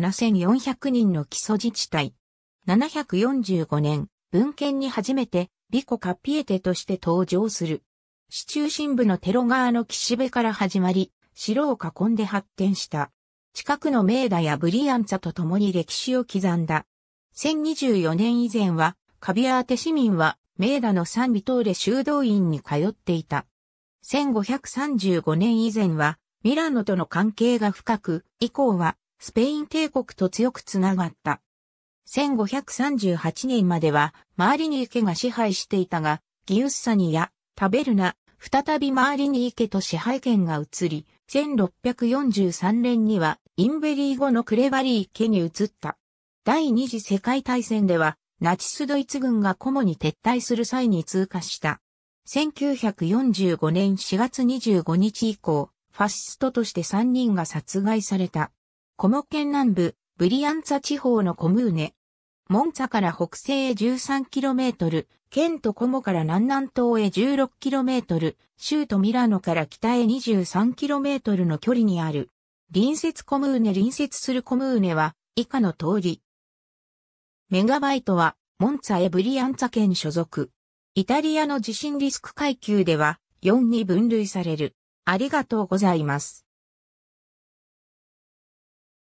7400人の基礎自治体。745年、文献に初めて、ビコカピエテとして登場する。市中心部のテロ側の岸辺から始まり、城を囲んで発展した。近くのメーダやブリアンツァと共に歴史を刻んだ。1024年以前は、カビアーテ市民は、メーダの三美トーレ修道院に通っていた。1535年以前は、ミラノとの関係が深く、以降は、スペイン帝国と強くつながった。1538年までは、マーリニ池が支配していたが、ギウッサニア、タベルナ、再びマーリニ池と支配権が移り、1643年にはインベリー後のクレバリー家に移った。第二次世界大戦では、ナチスドイツ軍がコモに撤退する際に通過した。1945年4月25日以降、ファシストとして3人が殺害された。コモ県南部、ブリアンツァ地方のコムーネ。モンツァから北西へ 13km、県とコモから南南東へ 16km、州都ミラノから北へ 23km の距離にある。隣接コムーネ隣接するコムーネは以下の通り。メガバイトはモンツァへブリアンツァ県所属。イタリアの地震リスク階級では4に分類される。ありがとうございます。